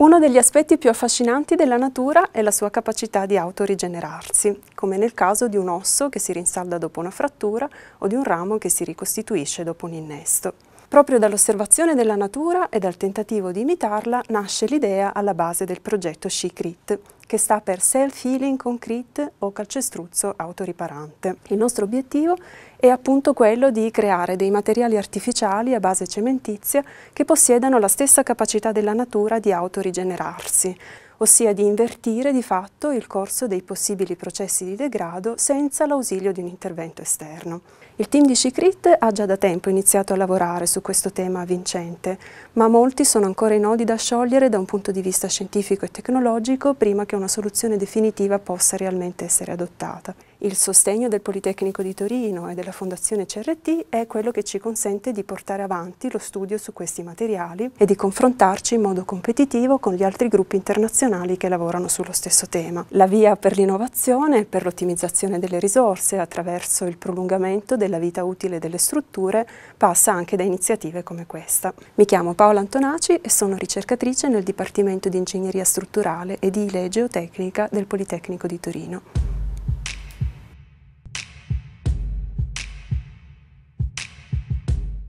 Uno degli aspetti più affascinanti della natura è la sua capacità di autorigenerarsi, come nel caso di un osso che si rinsalda dopo una frattura o di un ramo che si ricostituisce dopo un innesto. Proprio dall'osservazione della natura e dal tentativo di imitarla nasce l'idea alla base del progetto SheCrit, che sta per Self Healing Concrete o calcestruzzo autoriparante. Il nostro obiettivo è appunto quello di creare dei materiali artificiali a base cementizia che possiedano la stessa capacità della natura di autorigenerarsi ossia di invertire di fatto il corso dei possibili processi di degrado senza l'ausilio di un intervento esterno. Il team di Cicrit ha già da tempo iniziato a lavorare su questo tema vincente, ma molti sono ancora i nodi da sciogliere da un punto di vista scientifico e tecnologico prima che un una soluzione definitiva possa realmente essere adottata il sostegno del Politecnico di Torino e della Fondazione CRT è quello che ci consente di portare avanti lo studio su questi materiali e di confrontarci in modo competitivo con gli altri gruppi internazionali che lavorano sullo stesso tema. La via per l'innovazione e per l'ottimizzazione delle risorse attraverso il prolungamento della vita utile delle strutture passa anche da iniziative come questa. Mi chiamo Paola Antonaci e sono ricercatrice nel Dipartimento di Ingegneria Strutturale, Edile Ile Geotecnica del Politecnico di Torino.